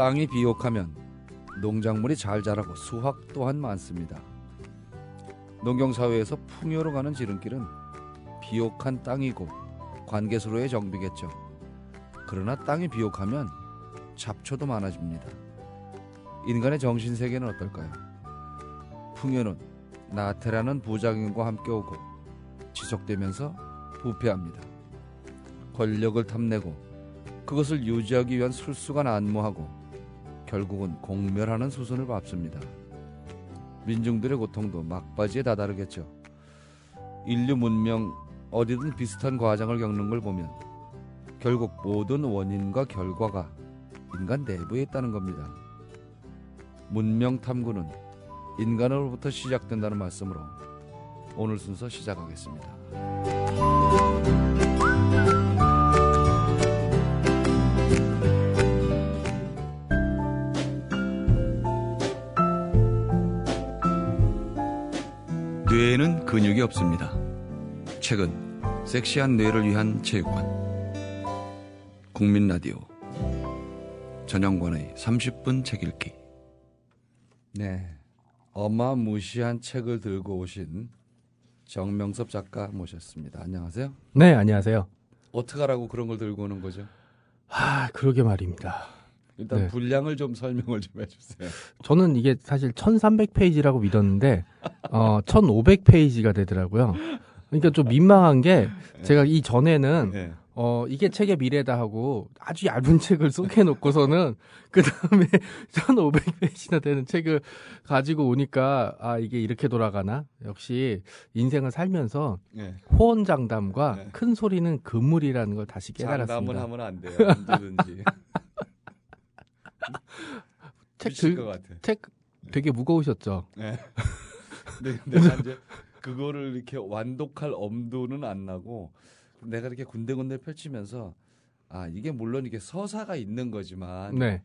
땅이 비옥하면 농작물이 잘 자라고 수확 또한 많습니다. 농경사회에서 풍요로 가는 지름길은 비옥한 땅이고 관계수로의 정비겠죠. 그러나 땅이 비옥하면 잡초도 많아집니다. 인간의 정신세계는 어떨까요? 풍요는 나태라는 부작용과 함께 오고 지속되면서 부패합니다. 권력을 탐내고 그것을 유지하기 위한 술수가 난무하고 결국은 공멸하는 수순을 밟습니다. 민중들의 고통도 막바지에 다다르겠죠. 인류 문명 어디든 비슷한 과정을 겪는 걸 보면 결국 모든 원인과 결과가 인간 내부에 있다는 겁니다. 문명 탐구는 인간으로부터 시작된다는 말씀으로 오늘 순서 시작하겠습니다. 근육이 없습니다. 최근 섹시한 뇌를 위한 체육관 국민 라디오 전영관의 30분 책 읽기 네엄마무시한 책을 들고 오신 정명섭 작가 모셨습니다. 안녕하세요. 네 안녕하세요. 어떻게 하라고 그런 걸 들고 오는 거죠? 아 그러게 말입니다. 일단 네. 분량을 좀 설명을 좀 해주세요. 저는 이게 사실 1,300페이지라고 믿었는데 어, 1,500페이지가 되더라고요. 그러니까 좀 민망한 게 제가 이 전에는 네. 어, 이게 책의 미래다 하고 아주 얇은 책을 쏙해 놓고서는 그 다음에 1500페이지나 되는 책을 가지고 오니까 아, 이게 이렇게 돌아가나? 역시 인생을 살면서 네. 호언장담과 네. 큰 소리는 그물이라는 걸 다시 깨달았습니다. 장담을 하면 안 돼요. 언제든지. 책, 들, 책 네. 되게 무거우셨죠? 네. 네 내가 이제 그거를 이렇게 완독할 엄두는 안 나고 내가 이렇게 군데군데 펼치면서 아 이게 물론 이게 서사가 있는 거지만 네.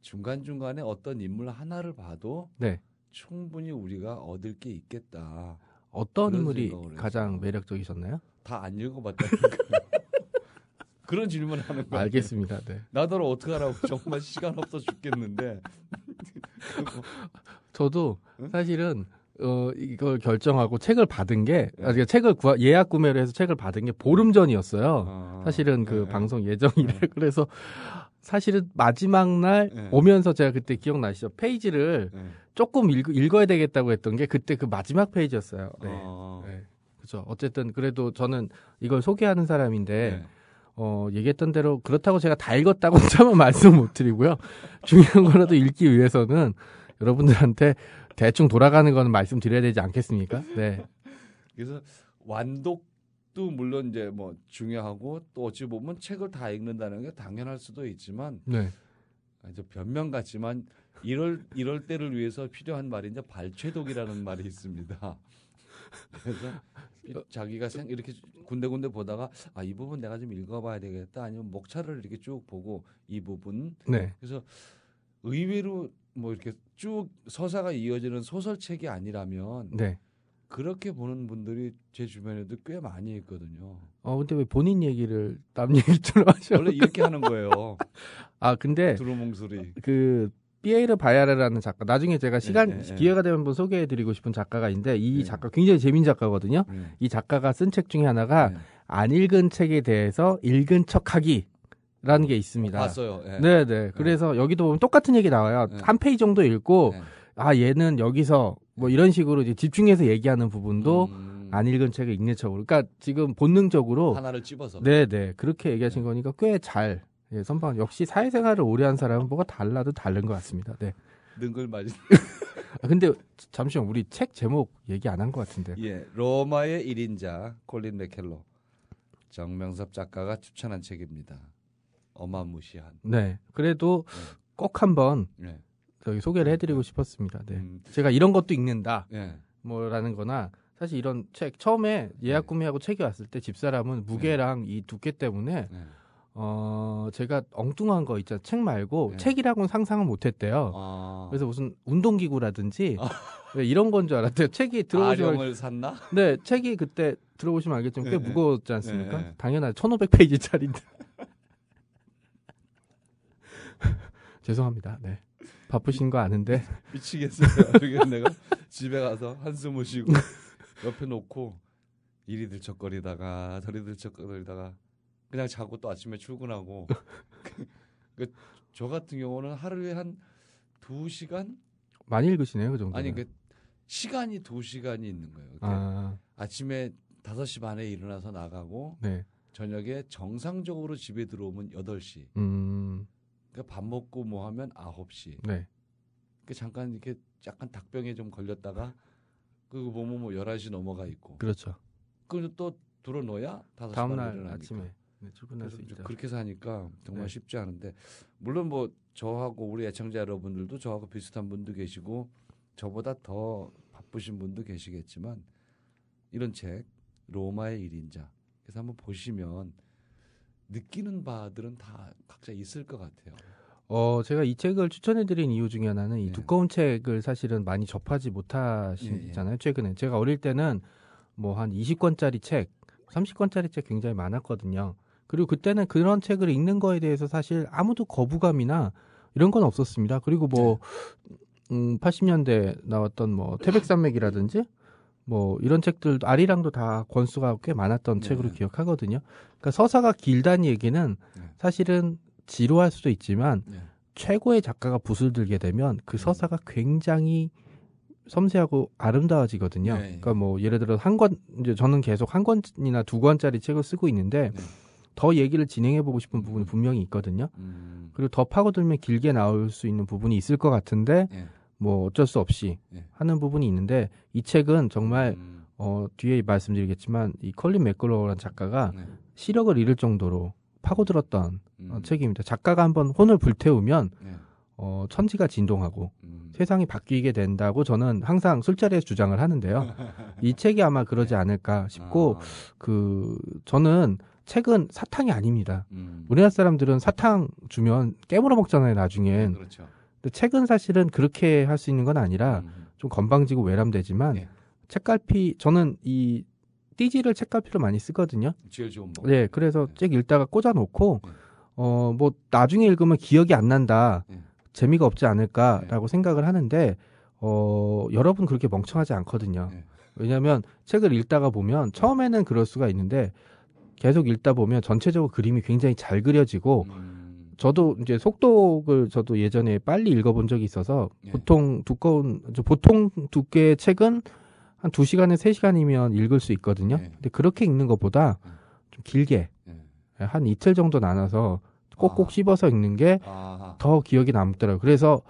중간 중간에 어떤 인물 하나를 봐도 네. 충분히 우리가 얻을 게 있겠다. 어떤 인물이 가장 매력적이셨나요? 다 안 읽어봤다니까. 그런 질문을 하는 거예요. 알겠습니다. 네. 나더러 어떡하라고 정말 시간 없어 죽겠는데. 저도 사실은 어 이걸 결정하고 책을 받은 게 예. 아, 그러니까 책을 구하, 예약 구매를 해서 책을 받은 게 보름 전이었어요. 아, 사실은 그 예. 방송 예정이래 예. 네. 그래서 사실은 마지막 날 네. 오면서 제가 그때 기억나시죠? 페이지를 조금 읽, 어야 되겠다고 했던 게 그때 그 마지막 페이지였어요. 네. 아. 네. 그죠. 어쨌든 그래도 저는 이걸 소개하는 사람인데 어, 얘기했던 대로 그렇다고 제가 다 읽었다고 참은 말씀 못 드리고요. 중요한 거라도 읽기 위해서는 여러분들한테 대충 돌아가는 거는 말씀드려야 되지 않겠습니까? 네. 그래서 완독도 물론 이제 뭐 중요하고 또 어찌 보면 책을 다 읽는다는 게 당연할 수도 있지만 네. 아, 이제 변명 같지만 이럴 이럴 때를 위해서 필요한 말이 이제 발췌독이라는 말이 있습니다. 그래서 자기가 생 이렇게 군데군데 보다가 아 이 부분 내가 좀 읽어봐야 되겠다 아니면 목차를 이렇게 쭉 보고 이 부분 네. 그래서 의외로 뭐 이렇게 쭉 서사가 이어지는 소설책이 아니라면 네. 그렇게 보는 분들이 제 주변에도 꽤 많이 있거든요. 아 근데 왜 본인 얘기를 남 얘기처럼 하셔? 원래 이렇게 하는 거예요. 아 근데 두루뭉술이 그 피에르 바야레라는 작가. 나중에 제가 시간 네, 기회가 되면 한번 소개해드리고 싶은 작가가있는데 이 작가 굉장히 재밌는 작가거든요. 이 작가가 쓴 책 중에 하나가 안 읽은 책에 대해서 읽은 척하기. 라는 게 있습니다. 봤어요. 네, 네. 그래서 여기도 보면 똑같은 얘기 나와요. 한 페이지 정도 읽고 아 얘는 여기서 뭐 이런 식으로 이제 집중해서 얘기하는 부분도 음... 안 읽은 책을 읽는 척으로 그러니까 지금 본능적으로 하나를 집어서 네네 그렇게 얘기하신 네. 거니까 꽤잘 예, 선방 역시 사회생활을 오래 한 사람은 뭐가 달라도 다른 것 같습니다. 네. 능글 맞이 아, 근데 잠시만 우리 책 제목 얘기 안 한 것 같은데. 예, 로마의 1인자 콜린 맥켈로 정명섭 작가가 추천한 책입니다. 어마무시한. 네. 그래도 네. 꼭 한번 네. 저기 소개를 네. 해드리고 싶었습니다. 네. 음. 제가 이런 것도 읽는다. 네. 예. 뭐라는거나 사실 이런 책 처음에 예약 네. 구매하고 책이 왔을 때 집사람은 무게랑 네. 이 두께 때문에. 어, 제가 엉뚱한 거 있잖아요. 책 말고 네. 책이라고는 상상을 못 했대요. 아. 그래서 무슨 운동기구라든지 아. 네, 이런 건 줄 알았대요. 책이 들어오시면. 아령을 샀나? 네, 책이 그때 들어오시면 알겠지만 꽤 네. 무거웠지 않습니까? 네. 당연하죠. 1500페이지짜리인데. 죄송합니다. 네. 바쁘신 거 아는데. 미치겠어요. 내가 집에 가서 한숨 을 쉬고 옆에 놓고 이리 들척거리다가 저리 들척거리다가 그냥 자고 또 아침에 출근하고 그 저 같은 경우는 하루에 한2 시간 많이 읽으시네요 그 정도 아니 그 시간이 2 시간이 있는 거예요 아. 아침에 5시 반에 일어나서 나가고 네. 저녁에 정상적으로 집에 들어오면 8시 음. 그러니까 밥 먹고 뭐 하면 9시 네. 그 잠깐 이렇게 약간 닭병에 좀 걸렸다가 그거 보면 뭐1 1시 넘어가 있고 그렇죠. 그또 들어놓아야 다섯 시 반에 일어나니까. 아침에. 네, 출근할 수 있죠. 그렇게 사니까 정말 네. 쉽지 않은데 물론 뭐 저하고 우리 애청자 여러분들도 저하고 비슷한 분도 계시고 저보다 더 바쁘신 분도 계시겠지만 이런 책 로마의 일인자 그래서 한번 보시면 느끼는 바들은 다 각자 있을 것 같아요. 어, 제가 이 책을 추천해드린 이유 중에 하나는 이 네. 두꺼운 책을 사실은 많이 접하지 못하시잖아요, 예, 예. 최근에. 제가 어릴 때는 뭐 한 20권짜리 책, 30권짜리 책 굉장히 많았거든요. 그리고 그때는 그런 책을 읽는 거에 대해서 사실 아무도 거부감이나 이런 건 없었습니다. 그리고 뭐 네. 음, 80년대 나왔던 뭐 태백산맥이라든지 뭐 이런 책들 아리랑도 다 권수가 꽤 많았던 네. 책으로 기억하거든요. 그러니까 서사가 길다는 얘기는 네. 사실은 지루할 수도 있지만 네. 최고의 작가가 붓을 들게 되면 그 음. 서사가 굉장히 섬세하고 아름다워지거든요. 네. 그러니까 뭐 예를 들어 한권 이제 저는 계속 한 권이나 두 권짜리 책을 쓰고 있는데 네. 더 얘기를 진행해보고 싶은 부분이 분명히 있거든요. 음. 그리고 더 파고들면 길게 나올 수 있는 부분이 있을 것 같은데 예. 뭐 어쩔 수 없이 예. 하는 부분이 있는데 이 책은 정말 음. 어, 뒤에 말씀드리겠지만 이 컬린 맥글로우란 작가가 네. 시력을 잃을 정도로 파고들었던 음. 어, 책입니다. 작가가 한번 혼을 불태우면 네. 어, 천지가 진동하고 음. 세상이 바뀌게 된다고 저는 항상 술자리에 주장을 하는데요. 이 책이 아마 그러지 않을까 싶고 아. 그 저는 책은 사탕이 아닙니다. 음. 우리나라 사람들은 사탕 주면 깨물어 먹잖아요, 나중엔. 네, 그렇죠. 근데 책은 사실은 그렇게 할 수 있는 건 아니라 음. 좀 건방지고 외람되지만 네. 책갈피 저는 이 띠지를 책갈피로 많이 쓰거든요. 제일 좋은 방 네, 그래서 네. 책 읽다가 꽂아놓고 네. 어뭐 나중에 읽으면 기억이 안 난다. 네. 재미가 없지 않을까라고 네. 생각을 하는데 어 여러분 그렇게 멍청하지 않거든요. 왜냐하면 책을 읽다가 보면 처음에는 그럴 수가 있는데 계속 읽다 보면 전체적으로 그림이 굉장히 잘 그려지고 음. 저도 이제 속독을 저도 예전에 빨리 읽어본 적이 있어서 예. 보통 두꺼운 보통 두께의 책은 한2 시간에 서3 시간이면 읽을 수 있거든요. 예. 근데 그렇게 읽는 것보다 예. 좀 길게 예. 한 이틀 정도 나눠서 꼭꼭 아. 씹어서 읽는 게 더 기억이 남더라고요. 그래서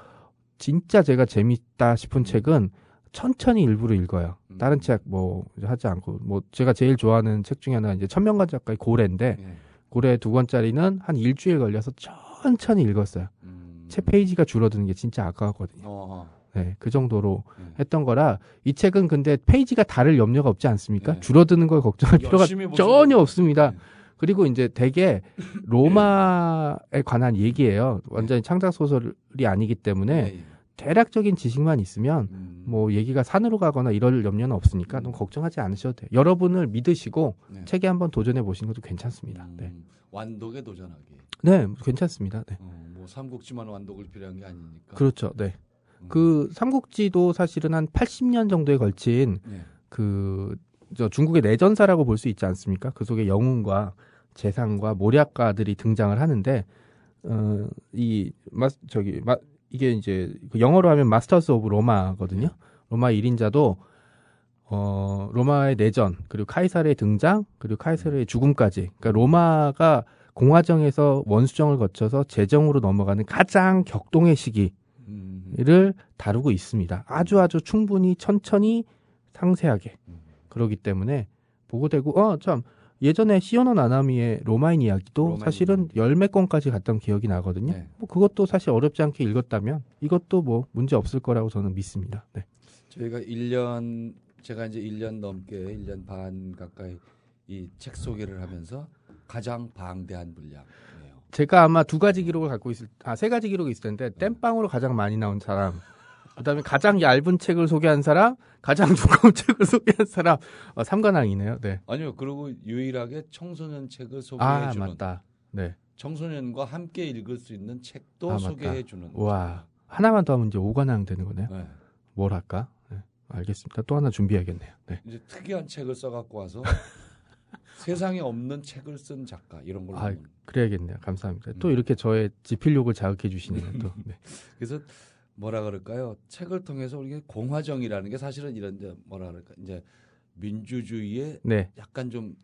진짜 제가 재밌다 싶은 음. 책은 천천히 일부러 읽어요. 음. 다른 책 뭐 하지 않고 뭐 제가 제일 좋아하는 책 중에 하나 이제 천명관 작가의 고래인데 예. 고래 두 권짜리는 한 일주일 걸려서 천천히 읽었어요. 음. 책 페이지가 줄어드는 게 진짜 아까웠거든요. 네, 그 정도로 네. 했던 거라 이 책은 근데 페이지가 다를 염려가 없지 않습니까? 네. 줄어드는 걸 걱정할 필요가 전혀 없습니다. 네. 그리고 이제 대개 로마에 관한 얘기예요. 완전히 창작 소설이 아니기 때문에 대략적인 지식만 있으면 음. 뭐 얘기가 산으로 가거나 이럴 염려는 없으니까 너무 음. 걱정하지 않으셔도 돼요. 여러분을 믿으시고 네. 책에 한번 도전해 보시는 것도 괜찮습니다. 음. 네. 완독에 도전하기. 네, 뭐 괜찮습니다. 네. 어, 뭐 삼국지만 완독을 필요한 게 아니니까. 그렇죠. 네. 음. 그 삼국지도 사실은 한 80년 정도에 걸친 네. 그저 중국의 내전사라고 볼 수 있지 않습니까? 그 속에 영웅과 재상과 모략가들이 등장을 하는데 어이 저기 마, 이게 이제 그 영어로 하면 마스터스 오브 로마거든요. 로마 1인자도 어, 로마의 내전, 그리고 카이사르의 등장, 그리고 카이사르의 죽음까지. 그러니까 로마가 공화정에서 원수정을 거쳐서 재정으로 넘어가는 가장 격동의 시기를 다루고 있습니다. 아주 아주 충분히 천천히 상세하게. 그러기 때문에 보고 되고, 어, 참, 예전에 시어노 나나미의 로마인 이야기도 로마인 사실은 열매 권까지 갔던 기억이 나거든요. 네. 뭐 그것도 사실 어렵지 않게 읽었다면 이것도 뭐 문제 없을 거라고 저는 믿습니다. 네. 저희가 1년 제가 이제 1년 넘게 1년 반 가까이 이 책 소개를 하면서 가장 방대한 분량 제가 아마 두 가지 기록을 갖고 있을 아 세 가지 기록이 있을 텐데 네. 땜빵으로 가장 많이 나온 사람 그다음에 가장 얇은 책을 소개한 사람, 가장 두꺼운 책을 소개한 사람 어, 삼관왕이네요. 네. 아니요. 그리고 유일하게 청소년 책을 소개해 주는. 아 맞다. 네. 청소년과 함께 읽을 수 있는 책도 아, 소개해 주는. 와 하나만 더 하면 이제 오관왕 되는 거네요. 네. 뭘 할까? 네. 알겠습니다. 또 하나 준비해야겠네요. 네. 이제 특이한 책을 써갖고 와서 세상에 없는 책을 쓴 작가 이런 걸로. 아, 그래야겠네요. 감사합니다. 음. 또 이렇게 저의 지필력을 자극해 주시는요 또. 네. 그래서 뭐라 그럴까요? 책을 통해서 우리가 공화정이라는 게 사실은 이런 이제 뭐라 그럴까 이제 민주주의의 네. 약간 좀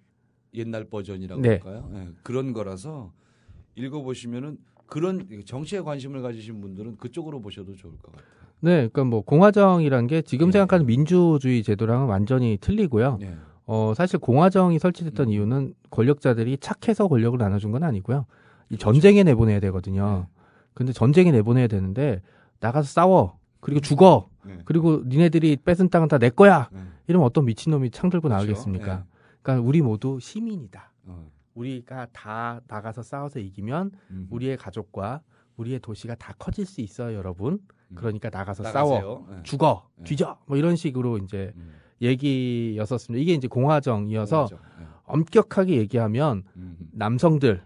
옛날 버전이라고 네. 할까요? 네, 그런 거라서 읽어보시면은 그런 정치에 관심을 가지신 분들은 그쪽으로 보셔도 좋을 것 같아요. 네, 그러니까 뭐 공화정이란 게 지금 네. 생각하는 민주주의 제도랑은 완전히 틀리고요. 네. 어, 사실 공화정이 설치됐던 음. 이유는 권력자들이 착해서 권력을 나눠준 건 아니고요. 이 그렇죠. 전쟁에 내보내야 되거든요. 네. 근데 전쟁에 내보내야 되는데 나가서 싸워. 그리고 죽어. 네. 그리고 니네들이 뺏은 땅은 다 내 거야. 네. 이러면 어떤 미친놈이 창 들고 그렇죠? 나가겠습니까? 네. 그러니까 우리 모두 시민이다. 어. 우리가 다 나가서 싸워서 이기면 음 우리의 가족과 우리의 도시가 다 커질 수 있어요, 여러분. 음. 그러니까 나가서 나가세요. 싸워. 네. 죽어. 네. 뒤져. 뭐 이런 식으로 이제 음. 얘기였었습니다. 이게 이제 공화정이어서 공화정. 네. 엄격하게 얘기하면 음 남성들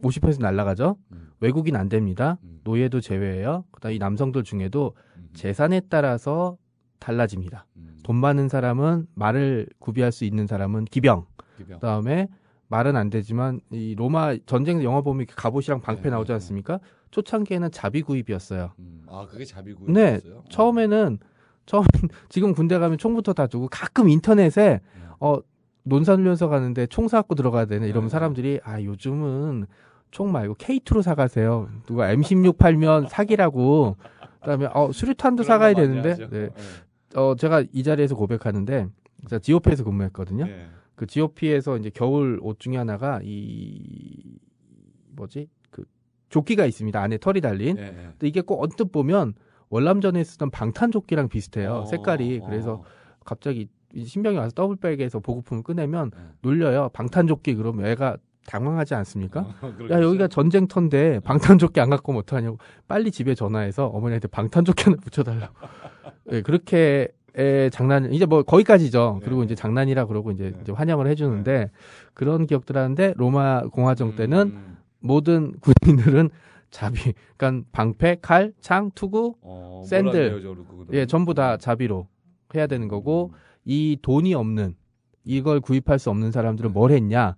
50% 날라가죠. 음. 외국인 안 됩니다. 음. 노예도 제외예요. 그다음 이 남성들 중에도 음. 재산에 따라서 달라집니다. 음. 돈 많은 사람은 말을 구비할 수 있는 사람은 기병. 기병. 그다음에 말은 안 되지만 이 로마 전쟁 영화 보면 이렇게 갑옷이랑 방패 네, 나오지 네, 네. 않습니까? 네. 초창기에는 자비 구입이었어요. 음. 아 그게 자비 구입이었어요? 네, 어. 처음에는 처음 지금 군대 가면 총부터 다 주고 가끔 인터넷에 음. 어 논산훈련소 가는데 총 사갖고 들어가야 되네 이러면 네, 사람들이 아 요즘은 총 말고 K2로 사가세요. 누가 M16 팔면 사기라고. 그다음에 어 수류탄도 사가야 되는데. 하 네. 네. 어 제가 이 자리에서 고백하는데 제가 GOP에서 근무했거든요. 네. 그 GOP에서 이제 겨울 옷 중에 하나가 이 뭐지? 그 조끼가 있습니다. 안에 털이 달린. 네. 네. 근데 이게 꼭 언뜻 보면 월남전에 쓰던 방탄 조끼랑 비슷해요. 어, 색깔이. 어, 어. 그래서 어. 갑자기 신병이 와서 더블백에서 보급품을 꺼내면 네. 놀려요. 방탄조끼 그러면 애가 당황하지 않습니까? 어, 야 여기가 전쟁터인데 방탄조끼 안 갖고 못하냐고 빨리 집에 전화해서 어머니한테 방탄조끼 하나 붙여달라고 네, 그렇게 에, 예, 장난 이제 뭐 거기까지죠. 네. 그리고 이제 장난이라 그러고 이제, 네. 이제 환영을 해주는데 네. 그런 기억들 하는데 로마 공화정 때는 음. 모든 군인들은 자비, 그러니까 방패, 칼, 창, 투구, 어, 샌들, 예, 전부 다 자비로 해야 되는 거고 음. 이 돈이 없는 이걸 구입할 수 없는 사람들은 뭘 했냐?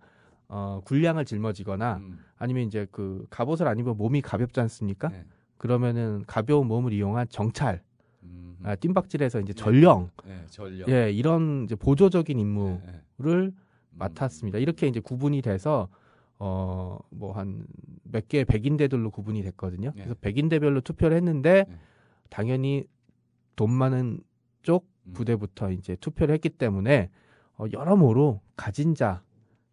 어, 군량을 짊어지거나 음. 아니면 이제 그 갑옷을 안 입으면 몸이 가볍지 않습니까? 네. 그러면은 가벼운 몸을 이용한 정찰, 음. 아, 띵박질에서 이제 네. 전령, 네. 전령, 예 이런 이제 보조적인 네, 임무를 네. 음. 맡았습니다. 이렇게 이제 구분이 돼서 어뭐 한 몇 개의 백인대들로 구분이 됐거든요. 그래서 백인대별로 투표를 했는데 당연히 돈 많은 쪽 음. 부대부터 이제 투표를 했기 때문에 어, 여러모로 가진 자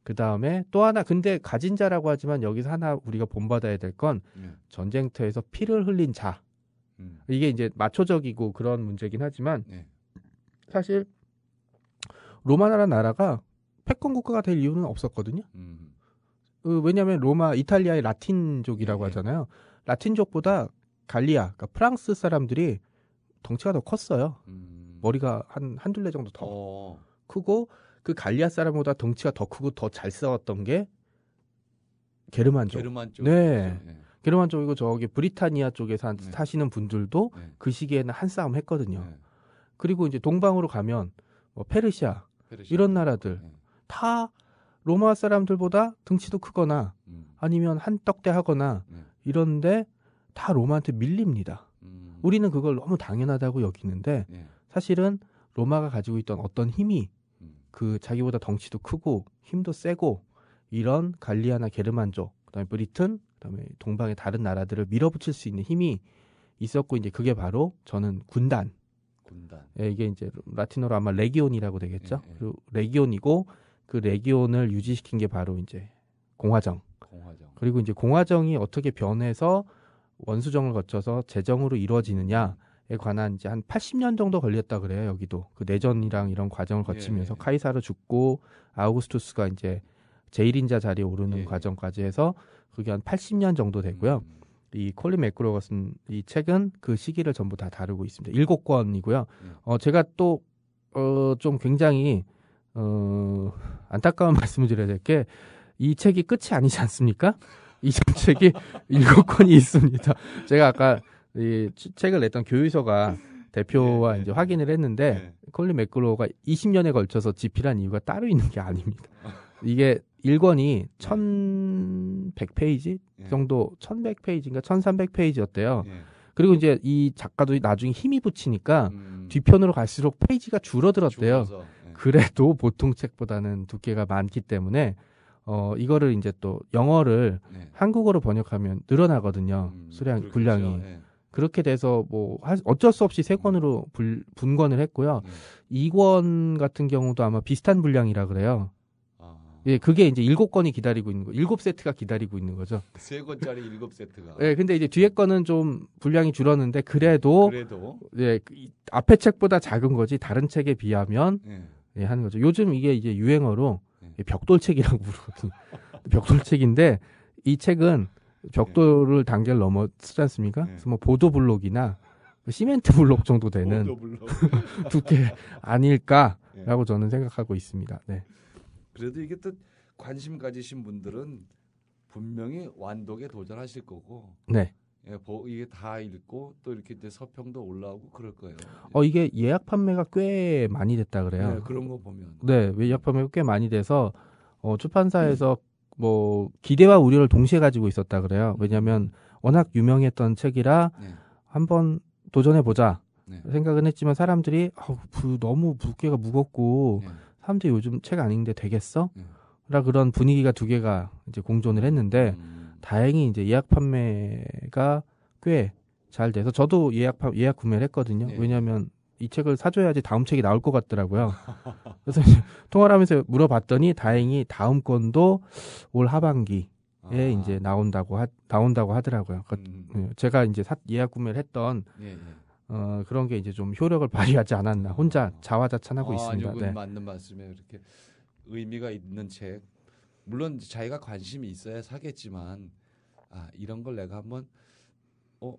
그 다음에 또 하나 근데 가진 자라고 하지만 여기서 하나 우리가 본받아야 될건 예. 전쟁터에서 피를 흘린 자 음. 이게 이제 마초적이고 그런 문제긴 하지만 네. 사실 로마나라 나라가 패권 국가가 될 이유는 없었거든요. 음. 그 왜냐하면 로마 이탈리아의 라틴족이라고 네. 예. 하잖아요. 라틴족보다 갈리아, 그러니까 프랑스 사람들이 덩치가 더 컸어요. 음. 머리가 한 한둘레 정도 더 어. 크고 그 갈리아 사람보다 덩치가 더 크고 더 잘 싸웠던 게 게르만족. 게르만족. 네. 네. 게르만 족이고 저기 브리타니아 쪽에 사, 네. 사시는 분들도 네. 그 시기에는 한 싸움 했거든요. 네. 그리고 이제 동방으로 가면 뭐 페르시아, 페르시아 이런 나라들 네. 다 로마 사람들보다 등치도 크거나 음. 아니면 한 떡대하거나 네. 이런데 다 로마한테 밀립니다. 음. 우리는 그걸 너무 당연하다고 여기는데 네. 사실은 로마가 가지고 있던 어떤 힘이 그 자기보다 덩치도 크고 힘도 세고 이런 갈리아나 게르만족, 그다음에 브리튼, 그다음에 동방의 다른 나라들을 밀어붙일 수 있는 힘이 있었고 이제 그게 바로 저는 군단. 군단. 예, 이게 이제 라틴어로 아마 레기온이라고 되겠죠. 예, 예. 그리고 레기온이고 그 레기온을 유지시킨 게 바로 이제 공화정. 공화정. 그리고 이제 공화정이 어떻게 변해서 원수정을 거쳐서 재정으로 이루어지느냐. 음. 에 관한 이제 한 80년 정도 걸렸다 그래요 여기도 그 내전이랑 이런 과정을 예, 거치면서 예, 예, 카이사르 죽고 아우구스투스가 이제 제1인자 자리에 오르는 예, 예, 과정까지 해서 그게 한 80년 정도 되고요. 음, 음. 이 콜린 맥그로거슨 이 책은 그 시기를 전부 다 다루고 있습니다. 일곱 권이고요. 음. 어 제가 또 어 좀 굉장히 어 안타까운 말씀을 드려야 될 게 이 책이 끝이 아니지 않습니까? 이 책이 일곱 권이 있습니다. 제가 아까 이 책을 냈던 교유서가 대표와 네, 이제 네. 확인을 했는데 네. 콜린 맥그로가 20년에 걸쳐서 집필한 이유가 따로 있는 게 아닙니다. 이게 1권이 1100페이지 예. 정도 1100페이지인가 1300페이지였대요. 그리고 이제 이 작가도 나중에 힘이 붙이니까 음. 뒤편으로 갈수록 페이지가 줄어들었대요. 줄 그래도 보통 책보다는 두께가 많기 때문에 어 이거를 이제 또 영어를 네. 한국어로 번역하면 늘어나거든요. 음, 수량 분량이. 그렇겠죠, 그렇게 돼서 뭐 어쩔 수 없이 세권으로 분권을 했고요. 2권 음. 같은 경우도 아마 비슷한 분량이라 그래요. 아. 예, 그게 이제 일곱 건이 기다리고 있는 거, 일곱 세트가 기다리고 있는 거죠. 세 건짜리 일곱 세트가. 예, 근데 이제 뒤에 거는 좀 분량이 줄었는데 그래도, 그래도 예, 그 앞에 책보다 작은 거지 다른 책에 비하면 예, 예 하는 거죠. 요즘 이게 이제 유행어로 예. 예 벽돌책이라고 부르거든요. 벽돌책인데 이 책은 벽돌을 단계를 넘어쓰지 않습니까? 네. 그뭐 보도 블록이나 뭐 시멘트 블록 정도 되는 블록. 두께 아닐까라고 네. 저는 생각하고 있습니다. 네. 그래도 이게 또 관심 가지신 분들은 분명히 완독에 도전하실 거고. 네. 예, 보, 이게 다 읽고 또 이렇게 이제 서평도 올라오고 그럴 거예요. 어 이게 예약 판매가 꽤 많이 됐다 그래요. 네, 그런 거 보면. 네, 예약 판매가 꽤 많이 돼서 어, 출판사에서 네. 뭐 기대와 우려를 동시에 가지고 있었다 그래요. 왜냐하면 워낙 유명했던 책이라 네. 한번 도전해 보자 네. 생각은 했지만 사람들이 아우 부, 너무 무게가 무겁고 네. 사람들이 요즘 책 아닌데 되겠어? 네. 라 그런 분위기가 두 개가 이제 공존을 했는데 음. 다행히 이제 예약 판매가 꽤 잘 돼서 저도 예약 파, 예약 구매를 했거든요. 네. 왜냐하면 이 책을 사줘야지 다음 책이 나올 것 같더라고요. 그래서 통화를 하면서 물어봤더니 다행히 다음 건도올 하반기에 아. 이제 나온다고 하, 나온다고 하더라고요. 그러니까 음. 그 제가 이제 사, 예약 구매를 했던 예, 예. 어, 그런 게 이제 좀 효력을 발휘하지 않았나 혼자 아. 자화자찬하고 아, 있습니다. 네. 맞는 말씀에 이렇게 의미가 있는 책 물론 자기가 관심이 있어야 사겠지만 아 이런 걸 내가 한번 어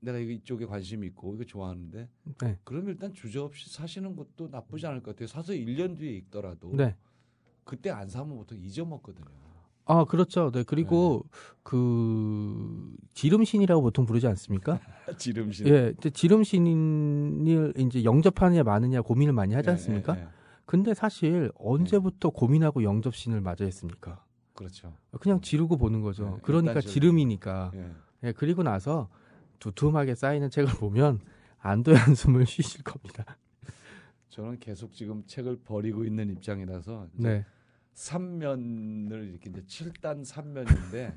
내가 이쪽에 관심이 있고 이거 좋아하는데 네. 그럼 일단 주저없이 사시는 것도 나쁘지 않을 것 같아요. 사서 1년 뒤에 읽더라도 네. 그때 안 사면 보통 잊어먹거든요. 아 그렇죠. 네 그리고 네. 그 지름신이라고 보통 부르지 않습니까? 지름신. 예, 지름신을 이제 영접하느냐 마느냐 고민을 많이 하지 네, 않습니까? 네, 네. 근데 사실 언제부터 고민하고 영접신을 맞아 했습니까? 그렇죠. 그냥 지르고 보는 거죠. 그러니까 지름이니까. 예, 그리고 나서 두툼하게 쌓이는 책을 보면 안도의 한숨을 쉬실 겁니다. 저는 계속 지금 책을 버리고 있는 입장이라서 네. 3면을 이렇게 이제 7단 3면인데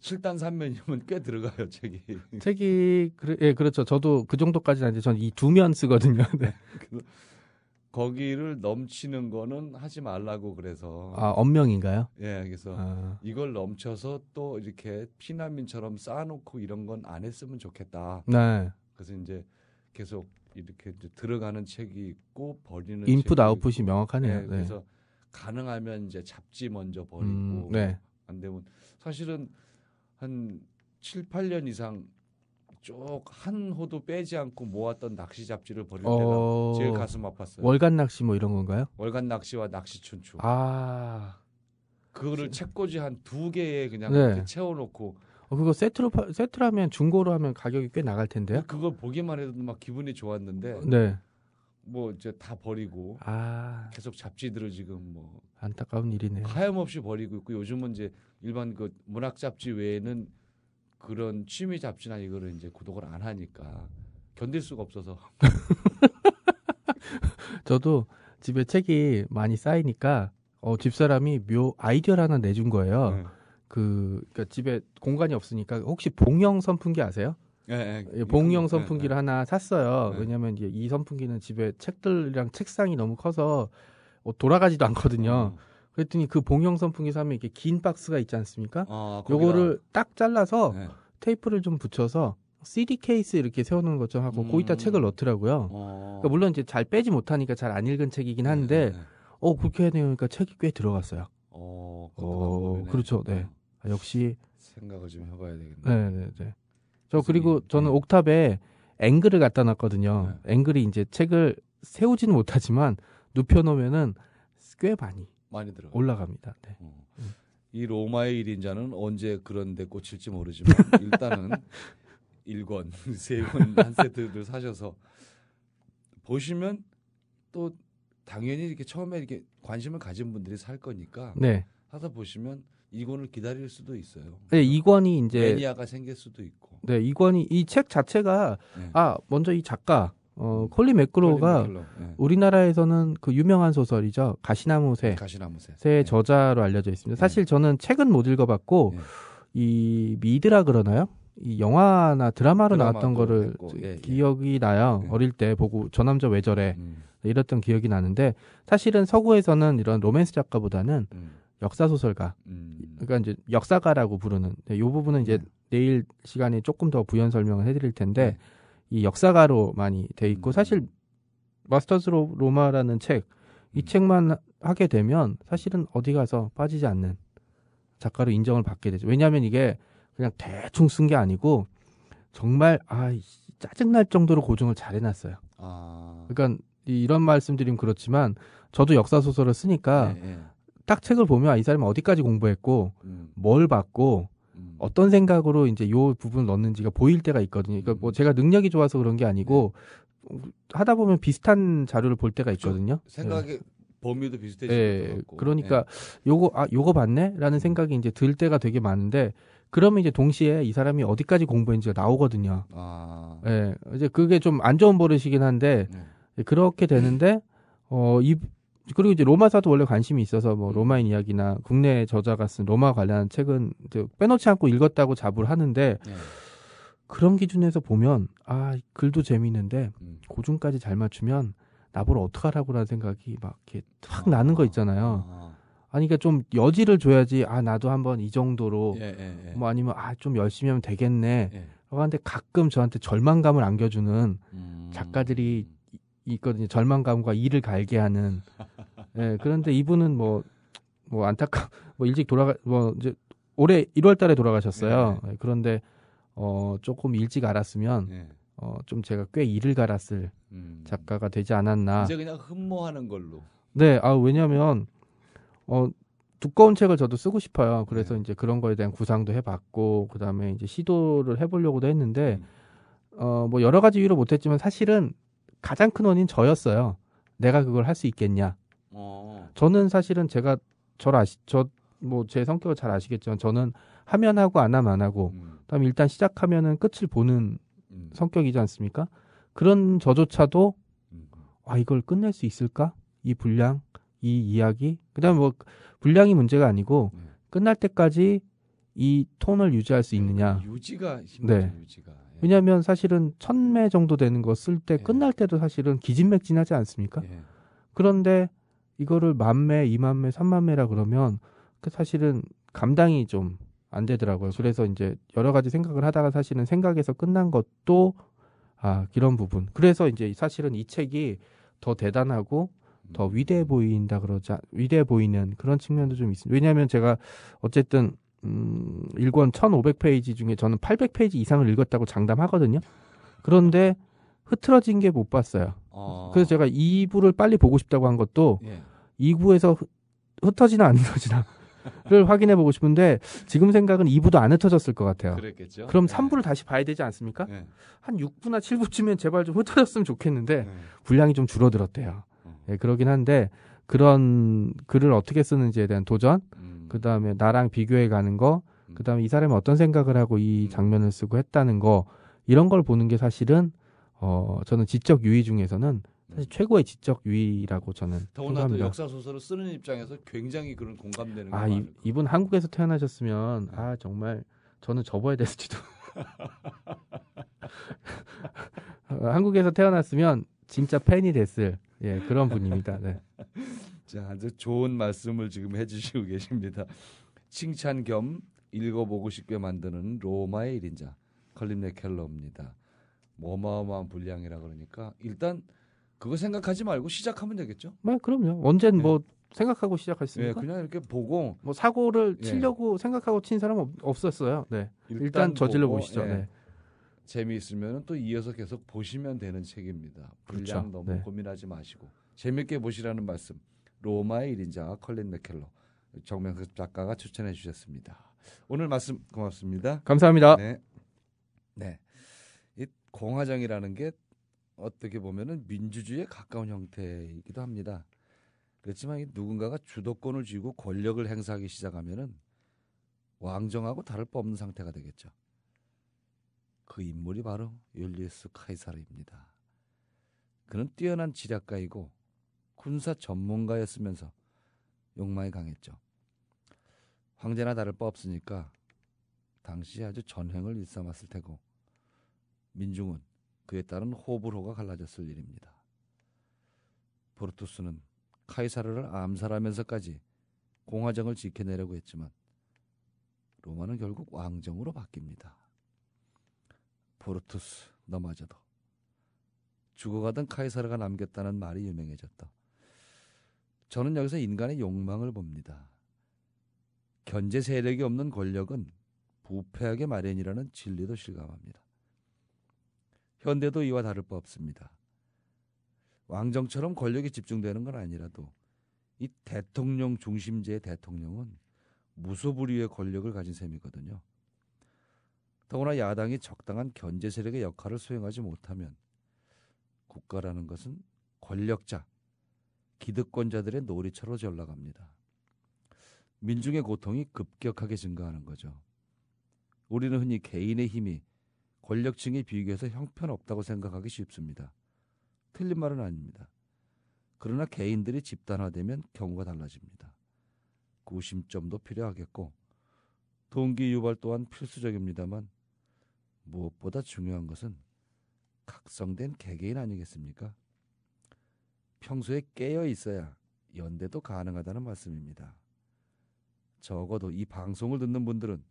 7단 3면이면 꽤 들어가요, 책이. 책이 그래, 예, 그렇죠. 저도 그 정도까지는 아닌 저는 이두면 쓰거든요. 네. 거기를 넘치는 거는 하지 말라고 그래서 아 엄명인가요? 예, 그래서 아. 이걸 넘쳐서 또 이렇게 피난민처럼 쌓아놓고 이런 건 안 했으면 좋겠다. 네. 그래서 이제 계속 이렇게 이제 들어가는 책이 있고 버리는 인풋 아웃풋이 있고. 명확하네요. 예, 네, 그래서 가능하면 이제 잡지 먼저 버리고 음, 네. 안 되면 사실은 한 7, 8년 이상 쭉한 호도 빼지 않고 모았던 낚시 잡지를 버릴 어, 때가 제일 가슴 아팠어요. 월간 낚시 뭐 이런 건가요? 월간 낚시와 낚시 춘추. 아. 그거를 책꽂이 한 두 개에 그냥 네. 채워놓고 어, 그거 세트로 파, 세트라면 중고로 하면 가격이 꽤 나갈 텐데요. 그걸 보기만 해도 막 기분이 좋았는데. 네. 뭐 이제 다 버리고 아... 계속 잡지들을 지금 뭐 안타까운 일이네요. 하염없이 버리고 있고 요즘은 이제 일반 그 문학 잡지 외에는 그런 취미 잡지나 이거를 이제 구독을 안 하니까 견딜 수가 없어서. 저도 집에 책이 많이 쌓이니까 어, 집사람이 묘 아이디어를 하나 내준 거예요. 네. 그 그러니까 집에 공간이 없으니까 혹시 봉영 선풍기 아세요? 네, 네. 봉영 선풍기를 예. 하나 샀어요. 네. 왜냐하면 이 선풍기는 집에 책들이랑 책상이 너무 커서 어, 돌아가지도 않거든요. 어. 그랬더니 그 봉형 선풍기 사면 이렇게 긴 박스가 있지 않습니까? 아, 요거를 딱 잘라서 네. 테이프를 좀 붙여서 CD 케이스 이렇게 세워놓은 것처 하고 음. 거기다 책을 넣더라고요. 어. 그러니까 물론 이제 잘 빼지 못하니까 잘 안 읽은 책이긴 한데 네어 네, 네. 그렇게 해놓으니까 책이 꽤 들어갔어요. 어, 어 그렇죠. 네 음. 아, 역시 생각을 좀 해봐야 되겠네요. 네네네. 네. 저 그리고 저는 옥탑에 앵글을 갖다 놨거든요. 네. 앵글이 이제 책을 세우지는 못하지만 눕혀놓으면은 꽤 많이 많이 들어 올라갑니다. 네. 어. 음. 이 로마의 일인자는 언제 그런 데 꽂힐지 모르지만 일단은 1권, 3권 한 세트를 사셔서 보시면 또 당연히 이렇게 처음에 이렇게 관심을 가진 분들이 살 거니까 네. 하다 보시면 2권을 기다릴 수도 있어요. 네, 2권이 이제 매니아가 생길 수도 있고. 네, 2권이 이 책 자체가 네. 아, 먼저 이 작가 어, 콜리 맥그로가 네. 우리나라에서는 그 유명한 소설이죠. 가시나무새. 가시나무새. 의 예. 저자로 알려져 있습니다. 예. 사실 저는 책은 못 읽어봤고, 이 미드라 그러나요? 이 영화나 드라마로 나왔던 거를 예, 예. 기억이 나요. 예. 어릴 때 보고 저 남자 왜 저래 음. 이랬던 기억이 나는데 사실은 서구에서는 이런 로맨스 작가보다는 음. 역사 소설가, 음. 그러니까 이제 역사가라고 부르는 이 네, 부분은 이제 네. 내일 시간에 조금 더 부연 설명을 해드릴 텐데 네. 이 역사가로 많이 돼 있고 음. 사실 마스터스 로마라는책이 음. 책만 하게 되면 사실은 어디 가서 빠지지 않는 작가로 인정을 받게 되죠. 왜냐하면 이게 그냥 대충 쓴 게 아니고 정말 아 짜증날 정도로 고증을 잘 해놨어요. 아... 그러니까 이런 말씀드리면 그렇지만 저도 역사 소설을 쓰니까 네, 네. 딱 책을 보면 아, 이 사람이 어디까지 공부했고 음. 뭘 봤고 음. 어떤 생각으로 이제 요 부분을 넣는지가 보일 때가 있거든요. 그러니까 뭐 음. 제가 능력이 좋아서 그런 게 아니고 네. 하다 보면 비슷한 자료를 볼 때가 있거든요. 생각이 네. 범위도 비슷해지고 네. 그러니까 네. 요거 아 요거 봤네라는 음. 생각이 이제 들 때가 되게 많은데 그러면 이제 동시에 이 사람이 어디까지 공부했는지가 나오거든요. 아. 예. 이제 그게 좀 안 좋은 버릇이긴 한데 네. 그렇게 되는데 어이 그리고 이제 로마사도 원래 관심이 있어서 뭐 음. 로마인 이야기나 국내 저자가 쓴 로마 관련한 책은 빼놓지 않고 읽었다고 자부를 하는데 네. 그런 기준에서 보면 아 글도 재미있는데 음. 고중까지 잘 맞추면 나보러 어떡하라고라는 생각이 막 이렇게 확 아, 나는 거 있잖아요. 아. 니 그러니까 좀 여지를 줘야지 아 나도 한번 이 정도로 예, 예, 예. 뭐 아니면 아좀 열심히 하면 되겠네. 예. 라고 하는데 가끔 저한테 절망감을 안겨주는 음. 작가들이 있거든요. 절망감과 이를 갈게 하는. 예, 그런데 이분은 뭐, 뭐 안타까, 뭐 일찍 돌아가, 뭐 이제 올해 1월 달에 돌아가셨어요. 네. 네. 예, 그런데 어, 조금 일찍 알았으면 네. 어, 좀 제가 꽤 이를 갈았을 음. 작가가 되지 않았나. 이제 그냥 흠모하는 걸로. 네, 아, 왜냐면 어, 두꺼운 책을 저도 쓰고 싶어요. 그래서 네. 이제 그런 거에 대한 구상도 해봤고, 그 다음에 이제 시도를 해보려고도 했는데, 음. 어, 뭐 여러 가지 이유로 못했지만 사실은 가장 큰 원인 저였어요. 내가 그걸 할 수 있겠냐. 어. 저는 사실은 제가 저를 아시 저뭐 제 성격을 잘 아시겠지만 저는 하면 하고 안 하면 안 하고 음. 그다음에 일단 시작하면은 끝을 보는 음. 성격이지 않습니까? 그런 저조차도 음. 아 이걸 끝낼 수 있을까? 이 분량, 이 이야기. 그다음 뭐 분량이 문제가 아니고 네. 끝날 때까지 이 톤을 유지할 수 있느냐. 유지가 힘들죠, 네. 유지가. 왜냐하면 사실은 천매 정도 되는 거 쓸때 예. 끝날 때도 사실은 기진맥진하지 않습니까? 예. 그런데 이거를 만매, 이만매, 삼만매라 그러면 그 사실은 감당이 좀 안 되더라고요. 그렇죠. 그래서 이제 여러 가지 생각을 하다가 사실은 생각에서 끝난 것도 아 이런 부분. 그래서 이제 사실은 이 책이 더 대단하고 더 음. 위대해 보인다 그러자 위대해 보이는 그런 측면도 좀 있습니다. 왜냐하면 제가 어쨌든 음, 일권 1,500페이지 중에 저는 800페이지 이상을 읽었다고 장담하거든요. 그런데 흐트러진 게 못 봤어요. 어... 그래서 제가 2부를 빨리 보고 싶다고 한 것도 예. 2부에서 흩어지나 안 흩어지나를 확인해 보고 싶은데 지금 생각은 2부도 안 흩어졌을 것 같아요. 그랬겠죠. 그럼 네. 3부를 예. 다시 봐야 되지 않습니까? 네. 한 6부나 7부쯤엔 제발 좀 흩어졌으면 좋겠는데 네. 분량이 좀 줄어들었대요. 음. 예, 그러긴 한데 그런 글을 어떻게 쓰는지에 대한 도전 음. 그 다음에 나랑 비교해 가는 거, 음. 그 다음에 이 사람이 어떤 생각을 하고 이 음. 장면을 쓰고 했다는 거, 이런 걸 보는 게 사실은, 어, 저는 지적 유의 중에서는 사실 음. 최고의 지적 유의라고 저는 더구나 또 역사 소설을 쓰는 입장에서 굉장히 그런 공감되는 아 이, 이분 한국에서 태어나셨으면 네. 아 정말 저는 접어야 됐을지도 한국에서 태어났으면 진짜 팬이 됐을 예 그런 분입니다. 네. 자, 아주 좋은 말씀을 지금 해주시고 계십니다. 칭찬 겸 읽어보고 싶게 만드는 로마의 일인자 컬린네 켈러입니다. 뭐 어마어마한 분량이라 그러니까 일단 그거 생각하지 말고 시작하면 되겠죠? 네, 그럼요. 언젠 네. 뭐 생각하고 시작했습니까? 네, 그냥 이렇게 보고 뭐 사고를 예. 치려고 네. 생각하고 친 사람은 없었어요. 네. 일단, 일단 저질러 보고, 보시죠. 예. 네. 재미있으면 또 이어서 계속 보시면 되는 책입니다. 그렇죠. 분량 그렇죠. 너무 네. 고민하지 마시고 재밌게 보시라는 말씀 로마의 일인자 컬린 맥켈로 정명석 작가가 추천해 주셨습니다. 오늘 말씀 고맙습니다. 감사합니다. 네. 네. 이 공화정이라는 게 어떻게 보면은 민주주의에 가까운 형태이기도 합니다. 그렇지만 누군가가 주도권을 쥐고 권력을 행사하기 시작하면은 왕정하고 다를 바 없는 상태가 되겠죠. 그 인물이 바로 율리우스 카이사르입니다. 그는 뛰어난 지략가이고 군사 전문가였으면서 욕망이 강했죠. 황제나 다를 바 없으니까 당시 아주 전횡을 일삼았을 테고 민중은 그에 따른 호불호가 갈라졌을 일입니다. 보르투스는 카이사르를 암살하면서까지 공화정을 지켜내려고 했지만 로마는 결국 왕정으로 바뀝니다. 보르투스 너마저도 죽어가던 카이사르가 남겼다는 말이 유명해졌다. 저는 여기서 인간의 욕망을 봅니다. 견제 세력이 없는 권력은 부패하게 마련이라는 진리도 실감합니다. 현대도 이와 다를 바 없습니다. 왕정처럼 권력이 집중되는 건 아니라도 이 대통령 중심제의 대통령은 무소불위의 권력을 가진 셈이거든요. 더구나 야당이 적당한 견제 세력의 역할을 수행하지 못하면 국가라는 것은 권력자, 기득권자들의 놀이처로 전락합니다. 민중의 고통이 급격하게 증가하는 거죠. 우리는 흔히 개인의 힘이 권력층에 비교해서 형편없다고 생각하기 쉽습니다. 틀린 말은 아닙니다. 그러나 개인들이 집단화되면 경우가 달라집니다. 구심점도 필요하겠고 동기 유발 또한 필수적입니다만 무엇보다 중요한 것은 각성된 개개인 아니겠습니까? 평소에 깨어 있어야 연대도 가능하다는 말씀입니다. 적어도 이 방송을 듣는 분들은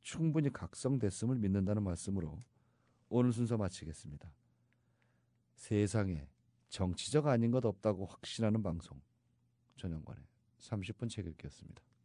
충분히 각성됐음을 믿는다는 말씀으로 오늘 순서 마치겠습니다. 세상에 정치적 아닌 것 없다고 확신하는 방송 전영관의 30분 책 읽기였습니다.